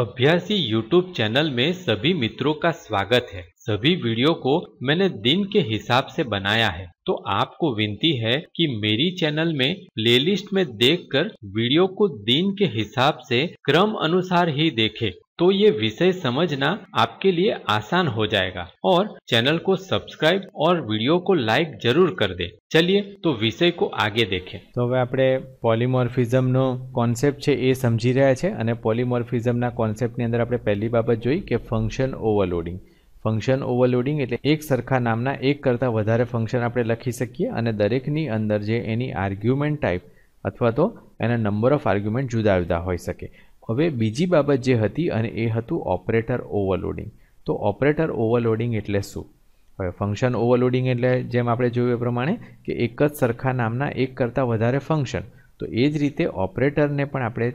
अभ्यासी YouTube channel में सभी मित्रों का स्वागत है सभी वीडियो को मैंने दिन के हिसाब से बनाया है तो आपको विनती है कि मेरी चैनल में प्लेलिस्ट में देखकर वीडियो को दिन के हिसाब से क्रम अनुसार ही देखें तो ये विषय समझना आपके लिए आसान हो जाएगा और चैनल को सब्सक्राइब और वीडियो को लाइक जरूर कर दे ચલીએ તો વિષય કો આગે દેખે તો હવે આપણે પોલિમોર્ફિઝમનો કોન્સેપ્ટ છે એ સમજી રહ્યા છે અને પોલિમોર્ફિઝમના કોન્સેપ્ટની અંદર આપણે પહેલી બાબત જોઈ કે ફંક્શન ઓવરલોડિંગ ફંક્શન ઓવરલોડિંગ એટલે એક સરખા નામના એક કરતાં વધારે ફંક્શન આપણે લખી શકીએ અને દરેકની અંદર જે એની આર્ગ્યુમેન્ટ ટાઈપ અથવા તો એના નંબર ઓફ આર્ગ્યુમેન્ટ જુદા જુદા હોઈ શકે હવે બીજી બાબત જે હતી અને એ હતું ઓપરેટર ઓવરલોડિંગ તો ઓપરેટર ઓવરલોડિંગ એટલે શું હવે ફંક્શન ઓવરલોડિંગ એટલે જેમ આપણે જોયું એ પ્રમાણે કે એક જ સરખા નામના એક કરતાં વધારે ફંક્શન તો એ જ રીતે ઓપરેટરને પણ આપણે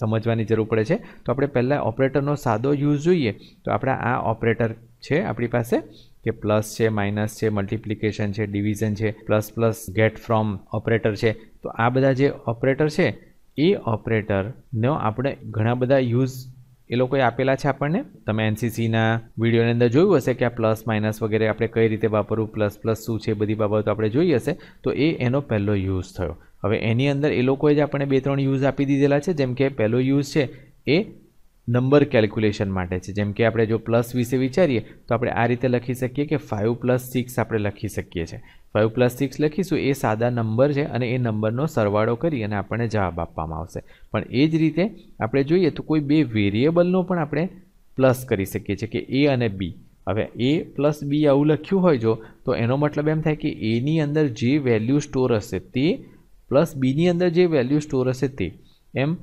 સમજવાની જરૂર પડે છે તો આપણે પહેલાં ઓપરેટરનો સાદો યુઝ જોઈએ તો આપણા આ ઓપરેટર છે આપણી પાસે કે પ્લસ છે માઇનસ છે મલ્ટિપ્લિકેશન છે ડિવિઝન છે plus plus get from operator છે તો આ બધા જે ઓપરેટર છે એ ઓપરેટરનો આપણે ઘણા બધા યુઝ એ લોકોએ આપેલા છે આપણને તમે એનસીસીના વિડીયોની અંદર જોયું હશે કે આ પ્લસ માઇનસ વગેરે આપણે કઈ રીતે વાપરવું પ્લસ પ્લસ શું છે બધી બાબતો આપણે જોઈ હશે તો એ એનો પહેલો યુઝ થયો હવે એની અંદર એ લોકોએ જ આપણને બે ત્રણ યુઝ આપી દીધેલા છે જેમ કે પહેલો યુઝ છે એ નંબર કેલ્ક્યુલેશન માટે છે જેમ કે આપણે જો પ્લસ વિશે વિચારીએ તો આપણે આ રીતે લખી શકીએ કે ફાઇવ પ્લસ સિક્સ આપણે લખી શકીએ છીએ ફાઇવ પ્લસ સિક્સ લખીશું એ સાદા નંબર છે અને એ નંબરનો સરવાળો કરી અને આપણને જવાબ આપવામાં આવશે પણ એ જ રીતે આપણે જોઈએ તો કોઈ બે વેરિયેબલનો પણ આપણે પ્લસ કરી શકીએ છીએ કે એ અને બી હવે એ પ્લસ બી આવું લખ્યું હોય જો તો એનો મતલબ એમ થાય કે એની અંદર જે વેલ્યુ સ્ટોર હશે તે પ્લસ બીની અંદર જે વેલ્યુ સ્ટોર હશે તે એમ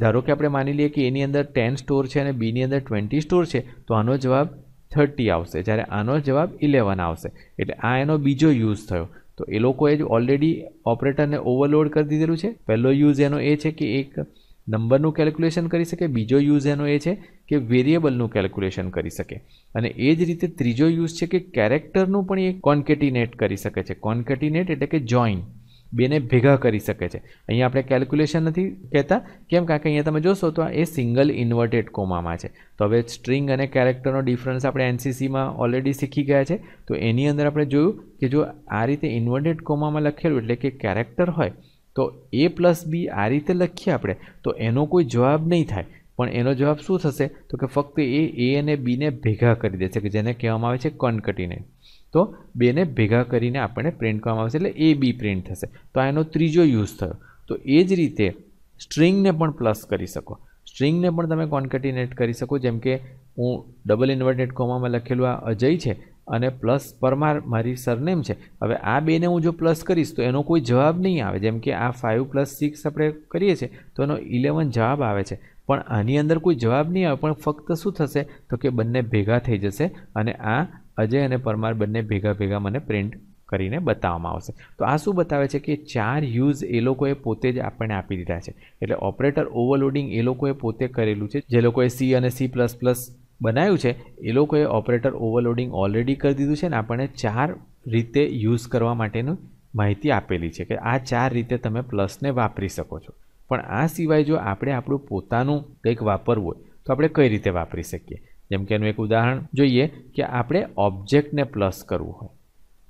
ધારો કે આપણે માની લઈએ કે એની અંદર ટેન સ્ટોર છે અને બીની અંદર ટ્વેન્ટી સ્ટોર છે તો આનો જવાબ થર્ટી આવશે જ્યારે આનો જવાબ ઇલેવન આવશે એટલે આ એનો બીજો યુઝ થયો તો એ લોકોએ જ ઓલરેડી ઓપરેટરને ઓવરલોડ કરી દીધેલું છે પહેલો યુઝ એનો એ છે કે એક નંબરનું કેલ્ક્યુલેશન કરી શકે બીજો યુઝ એનો એ છે કે વેરિયેબલનું કેલ્ક્યુલેશન કરી શકે અને એ જ રીતે ત્રીજો યુઝ છે કે કેરેક્ટરનું પણ એ કોન્કેટિનેટ કરી શકે છે કોન્કેટિનેટ એટલે કે જોઈન બેને ભેગા કરી શકે છે અહીંયા આપણે કેલ્ક્યુલેશન નથી કહેતા કેમ કારણ કે અહીંયા તમે જોશો તો એ સિંગલ ઇન્વર્ટેડ કોમામાં છે તો હવે સ્ટ્રિંગ અને કેરેક્ટરનો ડિફરન્સ આપણે એનસીસીમાં ઓલરેડી શીખી ગયા છે તો એની અંદર આપણે જોયું કે જો આ રીતે ઇન્વર્ટેડ કોમામાં લખેલું એટલે કે કેરેક્ટર હોય તો એ પ્લસ બી આ રીતે લખીએ આપણે તો એનો કોઈ જવાબ નહીં થાય પણ એનો જવાબ શું થશે તો કે ફક્ત એ એ અને બીને ભેગા કરી દેશે કે જેને કહેવામાં આવે છે કનકટીને તો બેને ભેગા કરીને આપણને પ્રિન્ટ કરવામાં આવશે એટલે એ બી પ્રિન્ટ થશે તો આ એનો ત્રીજો યુઝ થયો તો એ જ રીતે સ્ટ્રિંગને પણ પ્લસ કરી શકો સ્ટ્રિંગને પણ તમે કોન્કેટિનેટ કરી શકો જેમ કે હું ડબલ ઇન્વર્ટેડ કોમામાં લખેલું આ અજય છે અને પ્લસ પરમાર મારી સરનેમ છે હવે આ બેને હું જો પ્લસ કરીશ તો એનો કોઈ જવાબ નહીં આવે જેમ કે આ ફાઇવ પ્લસ સિક્સ આપણે કરીએ છીએ તો એનો ઇલેવન જવાબ આવે છે પણ આની અંદર કોઈ જવાબ નહીં આવે પણ ફક્ત શું થશે તો કે બંને ભેગા થઈ જશે અને આ અજય અને પરમાર બંને ભેગા ભેગા મને પ્રિન્ટ કરીને બતાવવામાં આવશે તો આ શું બતાવે છે કે ચાર યુઝ એ લોકોએ પોતે જ આપણને આપી દીધા છે એટલે ઓપરેટર ઓવરલોડિંગ એ લોકોએ પોતે કરેલું છે જે લોકોએ સી અને સી પ્લસ પ્લસ બનાવ્યું છે એ લોકોએ ઓપરેટર ઓવરલોડિંગ ઓલરેડી કરી દીધું છે ને આપણને ચાર રીતે યુઝ કરવા માટેનું માહિતી આપેલી છે કે આ ચાર રીતે તમે પ્લસને વાપરી શકો છો પણ આ સિવાય જો આપણે આપણું પોતાનું કંઈક વાપરવું હોય તો આપણે કઈ રીતે વાપરી શકીએ જેમ કે એનું એક ઉદાહરણ જોઈએ કે આપણે ઓબ્જેક્ટને પ્લસ કરવું હોય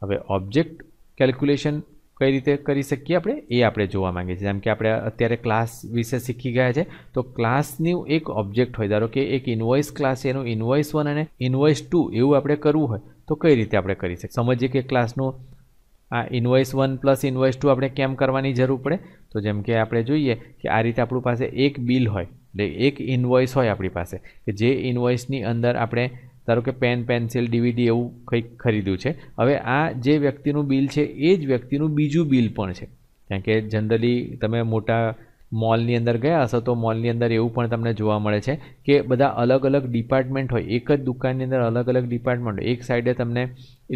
હવે ઓબ્જેક્ટ કેલ્ક્યુલેશન કઈ રીતે કરી શકીએ આપણે એ આપણે જોવા માંગીએ છીએ જેમ કે આપણે અત્યારે ક્લાસ વિશે શીખી ગયા છે તો ક્લાસની એક ઓબ્જેક્ટ હોય ધારો કે એક ઇન્વોઇસ ક્લાસ એનું ઇન્વોઇસ વન અને ઇન્વોઇસ ટુ એવું આપણે કરવું હોય તો કઈ રીતે આપણે કરી શકીએ સમજીએ કે ક્લાસનું આ invoice one plus invoice two આપણે કેમ કરવાની જરૂર પડે તો જેમ કે આપણે જોઈએ કે આ રીતે આપણું પાસે એક બિલ હોય એટલે એક ઇન્વોઇસ હોય આપણી પાસે કે જે ઇન્વોઇસની અંદર આપણે ધારો કે પેન પેન્સિલ ડીવીડી એવું કંઈક ખરીદ્યું છે હવે આ જે વ્યક્તિનું બિલ છે એ જ વ્યક્તિનું બીજું બિલ પણ છે કારણ કે જનરલી તમે મોટા મોલની અંદર ગયા હશો તો મોલની અંદર એવું પણ તમને જોવા મળે છે કે બધા અલગ અલગ ડિપાર્ટમેન્ટ હોય એક જ દુકાનની અંદર અલગ અલગ ડિપાર્ટમેન્ટ હોય એક સાઈડે તમને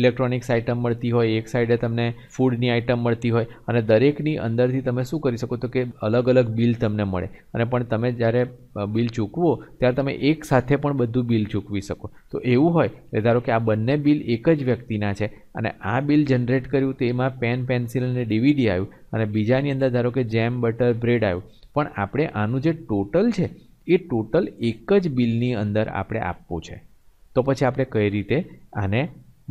ઇલેક્ટ્રોનિક્સ આઇટમ મળતી હોય એક સાઈડે તમને ફૂડની આઇટમ મળતી હોય અને દરેકની અંદરથી તમે શું કરી શકો તો કે અલગ અલગ બિલ તમને મળે અને પણ તમે જ્યારે બિલ ચૂકવો ત્યારે તમે એક સાથે પણ બધું બિલ ચૂકવી શકો તો એવું હોય એટલે ધારો કે આ બંને બિલ એક જ વ્યક્તિના છે અને આ બિલ જનરેટ કર્યું તો એમાં પેન પેન્સિલ અને ડીવીડી આવ્યું અને બીજાની અંદર ધારો કે જેમ બટર બ્રેડ આવ્યું પણ આપણે આનું જે ટોટલ છે એ ટોટલ એક જ બિલની અંદર આપણે આપવું છે તો પછી આપણે કઈ રીતે આને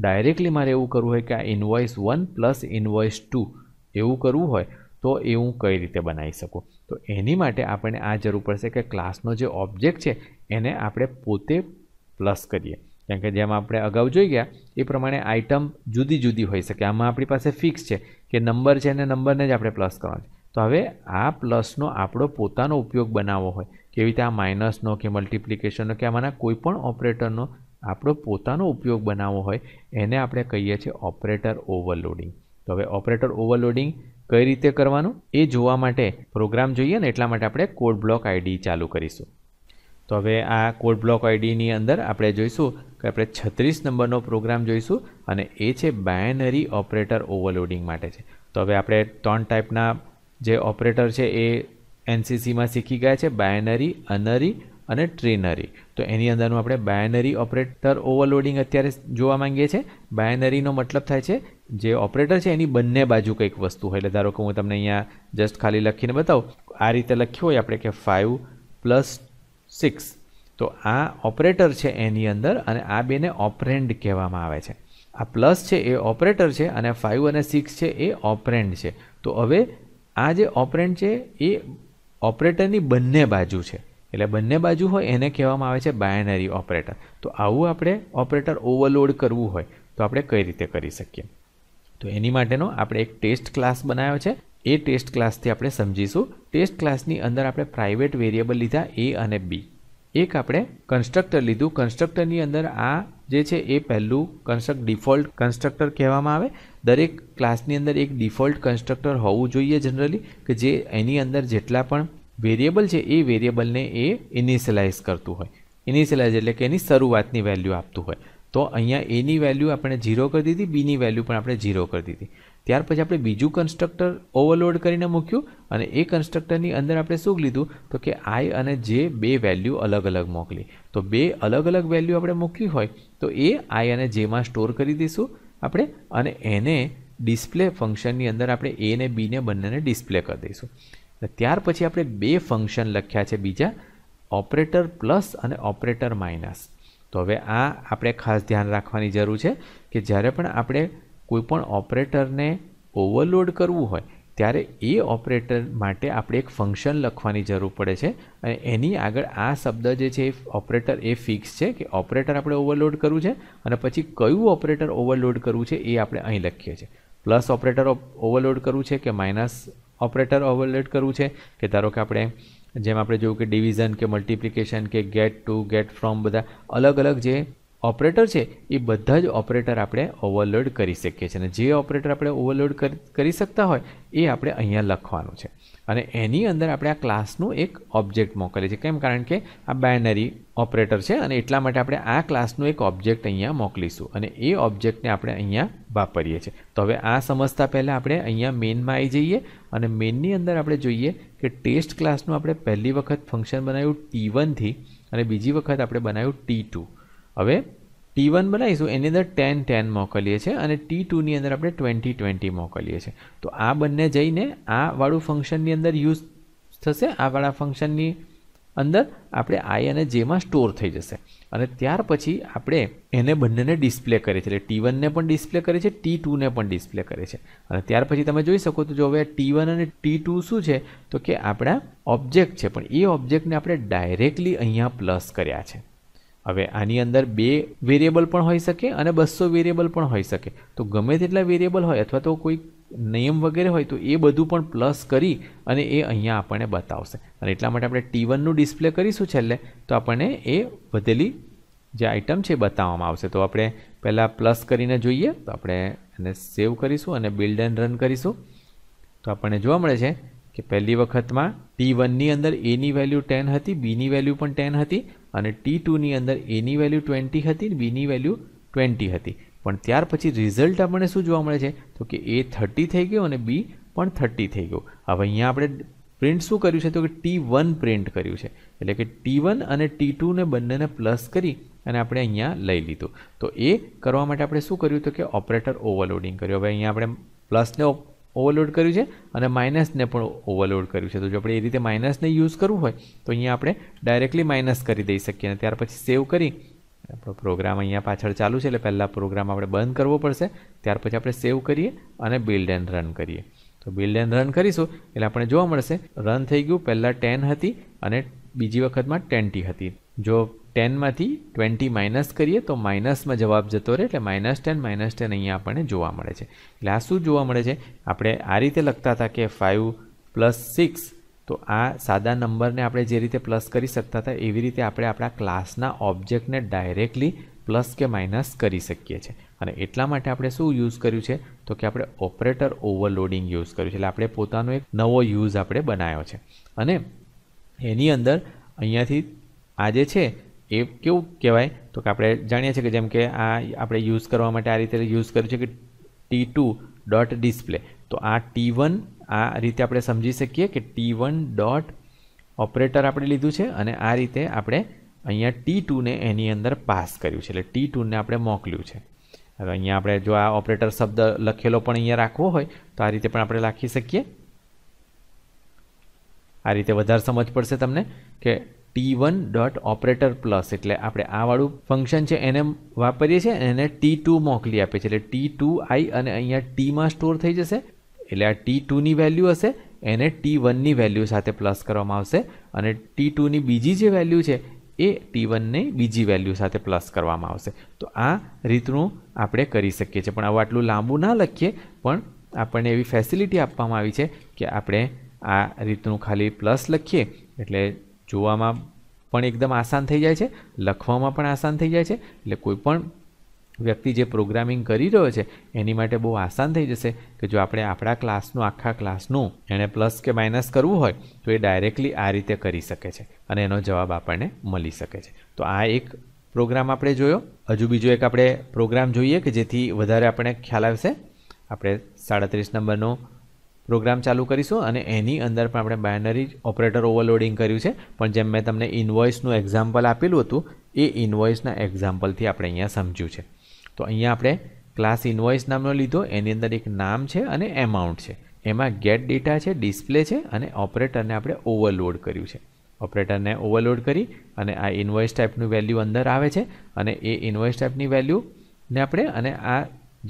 ડાયરેક્ટલી મારે એવું કરવું હોય કે આ invoice one plus invoice two એવું કરવું હોય તો એ હું કઈ રીતે બનાવી શકું તો એની માટે આપણને આ જરૂર પડશે કે ક્લાસનો જે ઓબ્જેક્ટ છે એને આપણે પોતે પ્લસ કરીએ કેમ કે જેમ આપણે અગાઉ જોઈ ગયા એ પ્રમાણે આઇટમ જુદી જુદી હોઈ શકે આમાં આપણી પાસે ફિક્સ છે કે નંબર છે અને નંબરને જ આપણે પ્લસ કરવાનો છે તો હવે આ પ્લસનો આપણો પોતાનો ઉપયોગ બનાવવો હોય કેવી રીતે આ માઇનસનો કે મલ્ટિપ્લિકેશનનો કે આમાંના કોઈપણ ઓપરેટરનો આપણો પોતાનો ઉપયોગ બનાવવો હોય એને આપણે કહીએ છીએ ઓપરેટર ઓવરલોડિંગ તો હવે ઓપરેટર ઓવરલોડિંગ કઈ રીતે કરવાનું એ જોવા માટે પ્રોગ્રામ જોઈએ ને એટલા માટે આપણે કોડ બ્લોક આઈડી ચાલુ કરીશું તો હવે આ કોડ બ્લોક આઈડીની અંદર આપણે જોઈશું તો આપણે છત્રીસ નંબરનો પ્રોગ્રામ જોઈશું અને એ છે બાયનરી ઓપરેટર ઓવરલોડિંગ માટે છે તો હવે આપણે ત્રણ ટાઈપના જે ઓપરેટર છે એ એનસીસીમાં શીખી ગયા છે બાયનરી અનરી અને ટ્રેનરી તો એની અંદરનું આપણે બાયનરી ઓપરેટર ઓવરલોડિંગ અત્યારે જોવા માંગીએ છીએ બાયનરીનો મતલબ થાય છે જે ઓપરેટર છે એની બંને બાજુ કંઈક વસ્તુ હોય એટલે ધારો કે હું તમને અહીંયા જસ્ટ ખાલી લખીને બતાવું આ રીતે લખ્યું હોય આપણે કે ફાઇવ પ્લસ સિક્સ તો આ ઓપરેટર છે એની અંદર અને આ બેને ઓપરેન્ડ કહેવામાં આવે છે આ પ્લસ છે એ ઓપરેટર છે અને ફાઇવ અને સિક્સ છે એ ઓપરેન્ડ છે તો હવે આ જે ઓપરેન્ડ છે એ ઓપરેટરની બંને બાજુ છે એટલે બંને બાજુ હોય એને કહેવામાં આવે છે બાયનરી ઓપરેટર તો આવું આપણે ઓપરેટર ઓવરલોડ કરવું હોય તો આપણે કઈ રીતે કરી શકીએ તો એની માટેનો આપણે એક ટેસ્ટ ક્લાસ બનાવ્યો છે એ ટેસ્ટ ક્લાસથી આપણે સમજીશું ટેસ્ટ ક્લાસની અંદર આપણે પ્રાઇવેટ વેરિયેબલ લીધા એ અને બી એક આપણે કન્સ્ટ્રક્ટર લીધું કન્સ્ટ્રક્ટરની અંદર આ જે છે એ પહેલું કન્સ્ટ્રક્ટ ડિફોલ્ટ કન્સ્ટ્રક્ટર કહેવામાં આવે દરેક ક્લાસની અંદર એક ડિફોલ્ટ કન્સ્ટ્રક્ટર હોવું જોઈએ જનરલી કે જે એની અંદર જેટલા પણ વેરિયેબલ છે એ વેરિયેબલને એ ઇનિશિયલાઇઝ કરતું હોય ઇનિશિયલાઇઝ એટલે કે એની શરૂઆતની વેલ્યુ આપતું હોય તો અહીંયા એની વેલ્યુ આપણે ઝીરો કરી દીધી બીની વેલ્યુ પણ આપણે ઝીરો કરી દીધી ત્યાર પછી આપણે બીજું કન્સ્ટ્રક્ટર ઓવરલોડ કરીને મૂક્યું અને એ કન્સ્ટ્રક્ટરની અંદર આપણે શું લીધું તો કે આઈ અને જે બે વેલ્યુ અલગ અલગ મોકલી તો બે અલગ અલગ વેલ્યુ આપણે મૂકવી હોય તો એ આઈ અને જેમાં સ્ટોર કરી દઈશું આપણે અને એને ડિસ્પ્લે ફંક્શનની અંદર આપણે એ ને બીને બંનેને ડિસ્પ્લે કરી દઈશું ત્યાર પછી આપણે બે ફંક્શન લખ્યા છે બીજા ઓપરેટર પ્લસ અને ઓપરેટર માઇનસ તો હવે આ આપણે ખાસ ધ્યાન રાખવાની જરૂર છે કે જ્યારે પણ આપણે કોઈપણ ઓપરેટરને ઓવરલોડ કરવું હોય ત્યારે એ ઓપરેટર માટે આપણે એક ફંક્શન લખવાની જરૂર પડે છે અને એની આગળ આ શબ્દ જે છે એ ઓપરેટર એ ફિક્સ છે કે ઓપરેટર આપણે ઓવરલોડ કરવું છે અને પછી કયું ઓપરેટર ઓવરલોડ કરવું છે એ આપણે અહીં લખીએ છીએ પ્લસ ઓપરેટર ઓવરલોડ કરવું છે કે માઇનસ ઓપરેટર ઓવરલોડ કરવું છે કે ધારો કે આપણે જેમ આપણે જોયું કે ડિવિઝન કે મલ્ટિપ્લિકેશન કે ગેટ ટુ ગેટ ફ્રોમ બધા અલગ અલગ જે ઓપરેટર છે એ બધા જ ઓપરેટર આપણે ઓવરલોડ કરી શકીએ છીએ અને જે ઓપરેટર આપણે ઓવરલોડ કરી શકતા હોય એ આપણે અહીંયા લખવાનું છે અને એની અંદર આપણે આ ક્લાસનું એક ઓબ્જેક્ટ મોકલીએ છીએ કેમ કારણ કે આ બાયનરી ઓપરેટર છે અને એટલા માટે આપણે આ ક્લાસનું એક ઓબ્જેક્ટ અહીંયા મોકલીશું અને એ ઓબ્જેક્ટને આપણે અહીંયા વાપરીએ છીએ તો હવે આ સમજતા પહેલાં આપણે અહીંયા મેઇનમાં આવી જઈએ અને મેઇનની અંદર આપણે જોઈએ કે ટેસ્ટ ક્લાસનું આપણે પહેલી વખત ફંક્શન બનાવ્યું ટી વનથી અને બીજી વખત આપણે બનાવ્યું ટી ટુ હવે ટી વન બનાવીશું એની અંદર ટેન ટેન મોકલીએ છીએ અને ટી ટુની અંદર આપણે ટ્વેન્ટી ટ્વેન્ટી મોકલીએ છીએ તો આ બંને જઈને આ વાળું ફંક્શનની અંદર યુઝ થશે આ વાળા ફંક્શનની અંદર આપણે આઈ અને જેમાં સ્ટોર થઈ જશે અને ત્યાર પછી આપણે એને બંનેને ડિસ્પ્લે કરીએ છીએ એટલે ટી વનને પણ ડિસ્પ્લે કરીએ છીએ ટી ટુને પણ ડિસ્પ્લે કરે છે અને ત્યાર પછી તમે જોઈ શકો તો જો હવે ટી વન અને ટી ટુ શું છે તો કે આપણા ઓબ્જેક્ટ છે પણ એ ઓબ્જેક્ટને આપણે ડાયરેક્ટલી અહીંયા પ્લસ કર્યા છે હવે આની અંદર બે વેરિયેબલ પણ હોઈ શકે અને બસો વેરિયેબલ પણ હોઈ શકે તો ગમે તેટલા વેરિયેબલ હોય અથવા તો કોઈ નિયમ વગેરે હોય તો એ બધું પણ પ્લસ કરી અને એ અહીંયા આપણને બતાવશે અને એટલા માટે આપણે ટી વનનું ડિસ્પ્લે કરીશું છેલ્લે તો આપણને એ વધેલી જે આઇટમ છે એ બતાવવામાં આવશે તો આપણે પહેલાં પ્લસ કરીને જોઈએ તો આપણે એને સેવ કરીશું અને બિલ્ડ એન્ડ રન કરીશું તો આપણને જોવા મળે છે કે પહેલી વખતમાં ટી વનની અંદર એની વેલ્યુ ટેન હતી બીની વેલ્યુ પણ ટેન હતી અને ટી ટુની અંદર એની વેલ્યુ ટ્વેન્ટી હતી ને બીની વેલ્યુ ટ્વેન્ટી હતી પણ ત્યાર પછી રિઝલ્ટ આપણને શું જોવા મળે છે તો કે એ થર્ટી થઈ ગયો અને બી પણ થર્ટી થઈ ગયો હવે અહીંયા આપણે પ્રિન્ટ શું કર્યું છે તો કે ટી વન પ્રિન્ટ કર્યું છે એટલે કે ટી વન અને ટી ટુને બંનેને પ્લસ કરી અને આપણે અહીંયા લઈ લીધું તો એ કરવા માટે આપણે શું કર્યું તો કે ઓપરેટર ઓવરલોડિંગ કર્યું હવે અહીંયા આપણે પ્લસને ઓવરલોડ કર્યું છે અને માઇનસને પણ ઓવરલોડ કર્યું છે તો જો આપણે એ રીતે માઇનસને યુઝ કરવું હોય તો અહીંયા આપણે ડાયરેક્ટલી માઇનસ કરી દઈ શકીએ અને ત્યાર પછી સેવ કરી આપણો પ્રોગ્રામ અહીંયા પાછળ ચાલુ છે એટલે પહેલાં પ્રોગ્રામ આપણે બંધ કરવો પડશે ત્યાર પછી આપણે સેવ કરીએ અને બિલ્ડ એન્ડ રન કરીએ તો બિલ્ડ એન્ડ રન કરીશું એટલે આપણે જોવા મળશે રન થઈ ગયું પહેલાં ટેન હતી અને બીજી વખતમાં ટ્વેન્ટી હતી જો ટેનમાંથી ટ્વેન્ટી માઇનસ કરીએ તો માઇનસમાં જવાબ જતો રહે એટલે માઇનસ ટેન માઇનસ ટેન અહીંયા આપણને જોવા મળે છે એટલે આ શું જોવા મળે છે આપણે આ રીતે લખતા હતા કે ફાઇવ પ્લસ સિક્સ તો આ સાદા નંબરને આપણે જે રીતે પ્લસ કરી શકતા હતા એવી રીતે આપણે આપણા ક્લાસના ઓબ્જેક્ટને ડાયરેક્ટલી પ્લસ કે માઇનસ કરી શકીએ છીએ અને એટલા માટે આપણે શું યુઝ કર્યું છે તો કે આપણે ઓપરેટર ઓવરલોડિંગ યુઝ કર્યું છે એટલે આપણે પોતાનો એક નવો યુઝ આપણે બનાવ્યો છે અને એની અંદર અહીંયાથી આ જે છે એ કેવું કહેવાય તો કે આપણે જાણીએ છીએ કે જેમ કે આ આપણે યુઝ કરવા માટે આ રીતે યુઝ કર્યું છે કે ટી ટુ ડોટ ડિસ્પ્લે તો આ ટી વન આ રીતે આપણે સમજી શકીએ કે ટી વન ડોટ ઓપરેટર આપણે લીધું છે અને આ રીતે આપણે અહીંયા ટી ટુને એની અંદર પાસ કર્યું છે એટલે ટી ટુને આપણે મોકલ્યું છે હવે અહીંયા આપણે જો આ ઓપરેટર શબ્દ લખેલો પણ અહીંયા રાખવો હોય તો આ રીતે પણ આપણે રાખી શકીએ આ રીતે વધારે સમજ પડશે તમને કે T one dot operator plus એટલે આપણે આ વાળું ફંક્શન છે એને વાપરીએ છીએ એને ટી ટુ મોકલી આપીએ છીએ એટલે ટી ટુ આઈ અને અહીંયા ટીમાં સ્ટોર થઈ જશે એટલે આ ટી ટુની વેલ્યુ હશે એને ટી વનની વેલ્યુ સાથે પ્લસ કરવામાં આવશે અને ટી ટુની બીજી જે વેલ્યુ છે એ ટી વનની બીજી વેલ્યુ સાથે પ્લસ કરવામાં આવશે તો આ રીતનું આપણે કરી શકીએ છીએ પણ આવું આટલું લાંબુ ના લખીએ પણ આપણને એવી ફેસિલિટી આપવામાં આવી છે કે આપણે આ રીતનું ખાલી પ્લસ લખીએ એટલે જોવામાં પણ એકદમ આસાન થઈ જાય છે લખવામાં પણ આસાન થઈ જાય છે એટલે કોઈ પણ વ્યક્તિ જે પ્રોગ્રામિંગ કરી રહ્યો છે એની માટે બહુ આસાન થઈ જશે કે જો આપણે આપણા ક્લાસનું આખા ક્લાસનું એણે પ્લસ કે માઇનસ કરવું હોય તો એ ડાયરેક્ટલી આ રીતે કરી શકે છે અને એનો જવાબ આપણને મળી શકે છે તો આ એક પ્રોગ્રામ આપણે જોયો હજુ બીજો એક આપણે પ્રોગ્રામ જોઈએ કે જેથી વધારે આપણને ખ્યાલ આવશે આપણે સાડત્રીસ નંબરનો પ્રોગ્રામ ચાલુ કરીશું અને એની અંદર પણ આપણે બાયનરી ઓપરેટર ઓવરલોડિંગ કર્યું છે પણ જેમ મેં તમને ઇન્વોઇસનું એક્ઝામ્પલ આપેલું હતું એ ઇન્વોઇસના એક્ઝામ્પલથી આપણે અહીંયા સમજ્યું છે તો અહીંયા આપણે ક્લાસ ઇન્વોઇસ નામનો લીધો એની અંદર એક નામ છે અને એમાઉન્ટ છે એમાં ગેટ ડેટા છે ડિસ્પ્લે છે અને ઓપરેટરને આપણે ઓવરલોડ કર્યું છે ઓપરેટરને ઓવરલોડ કરી અને આ ઇન્વોઇસ ટાઈપનું વેલ્યુ અંદર આવે છે અને એ ઇન્વોઇસ ટાઈપની વેલ્યુને આપણે અને આ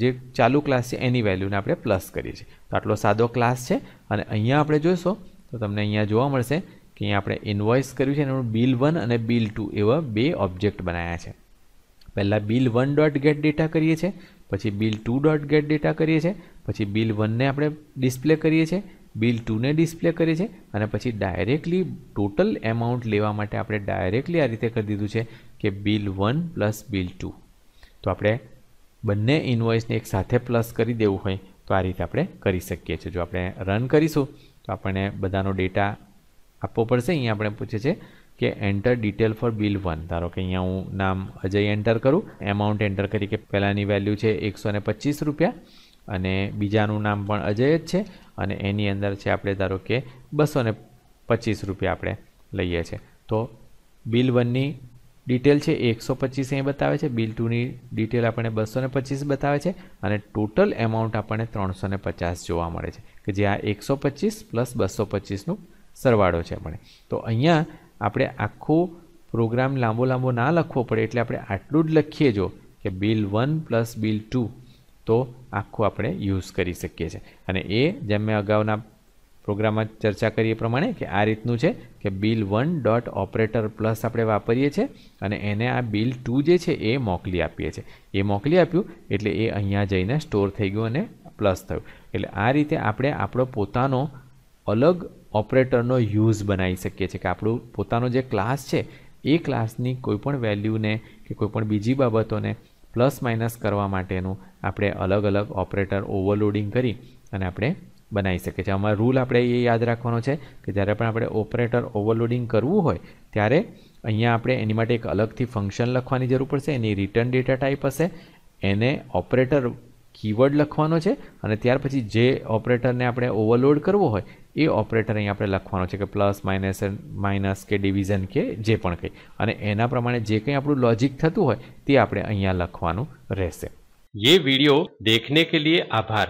જે ચાલુ ક્લાસ છે એની વેલ્યુને આપણે પ્લસ કરીએ છીએ તો આટલો સાદો ક્લાસ છે અને અહીંયા આપણે જોઈશો તો તમને અહીંયા જોવા મળશે કે અહીંયા આપણે ઇન્વોઇસ કર્યું છે એનું બિલ વન અને બિલ ટુ એવા બે ઓબ્જેક્ટ બનાવ્યા છે પહેલાં bill one dot get data કરીએ છીએ પછી bill two dot get data કરીએ છીએ પછી બિલ વનને આપણે ડિસ્પ્લે કરીએ છીએ બિલ ટુને ડિસ્પ્લે કરીએ છીએ અને પછી ડાયરેક્ટલી ટોટલ એમાઉન્ટ લેવા માટે આપણે ડાયરેક્ટલી આ રીતે કરી દીધું છે કે bill one plus bill two તો આપણે બંને ઇનવોઇસને એક સાથે પ્લસ કરી દેવું હોય તો આ રીતે આપણે કરી શકીએ છીએ જો આપણે રન કરીશું તો આપણને બધાનો ડેટા આપવો પડશે અહીંયા આપણે પૂછે છે કે enter detail for bill one ધારો કે અહીંયા હું નામ અજય એન્ટર કરું એમાઉન્ટ એન્ટર કરી કે પહેલાંની વેલ્યુ છે એકસો ને પચીસ રૂપિયા અને બીજાનું નામ પણ અજય જ છે અને એની અંદર છે આપણે ધારો કે બસો પચીસ રૂપિયા આપણે લઈએ છીએ તો બિલ વનની ડિટેલ છે એકસો પચીસ અહીં બતાવે છે બિલ ટુની ડિટેલ આપણને બસો પચીસ બતાવે છે અને ટોટલ એમાઉન્ટ આપણને ત્રણસો પચાસ જોવા મળે છે કે જે આ એકસો પચીસ પ્લસ બસો પચીસનું સરવાળો છે આપણે તો અહીંયા આપણે આખો પ્રોગ્રામ લાંબો લાંબો ના લખવો પડે એટલે આપણે આટલું જ લખીએ જો કે bill one plus bill two તો આખું આપણે યુઝ કરી શકીએ છીએ અને એ જેમ મેં અગાઉના પ્રોગ્રામમાં ચર્ચા કરીએ પ્રમાણે કે આ રીતનું છે કે bill one dot operator plus આપણે વાપરીએ છીએ અને એને આ બિલ ટુ જે છે એ મોકલી આપીએ છીએ એ મોકલી આપ્યું એટલે એ અહીંયા જઈને સ્ટોર થઈ ગયું અને પ્લસ થયું એટલે આ રીતે આપણે આપણો પોતાનો અલગ ઓપરેટરનો યુઝ બનાવી શકીએ છીએ કે આપણું પોતાનો જે ક્લાસ છે એ ક્લાસની કોઈપણ વેલ્યુને કે કોઈપણ બીજી બાબતોને પ્લસ માઇનસ કરવા માટેનું આપણે અલગ અલગ ઓપરેટર ઓવરલોડિંગ કરી અને આપણે બનાવી શકે છે આમાં રૂલ આપણે એ યાદ રાખવાનો છે કે જ્યારે પણ આપણે ઓપરેટર ઓવરલોડિંગ કરવું હોય ત્યારે અહીંયા આપણે એની માટે એક અલગથી ફંક્શન લખવાની જરૂર પડશે એની રિટર્ન ડેટા ટાઈપ હશે એને ઓપરેટર કીવર્ડ લખવાનો છે અને ત્યાર પછી જે ઓપરેટરને આપણે ઓવરલોડ કરવો હોય એ ઓપરેટર અહીંયા આપણે લખવાનો છે કે પ્લસ માઇનસ માઇનસ કે ડિવિઝન કે જે પણ કંઈ અને એના પ્રમાણે જે કંઈ આપણું લોજિક થતું હોય તે આપણે અહીંયા લખવાનું રહેશે ये वीडियो દેખને કે લીએ આભાર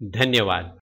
ધન્યવાદ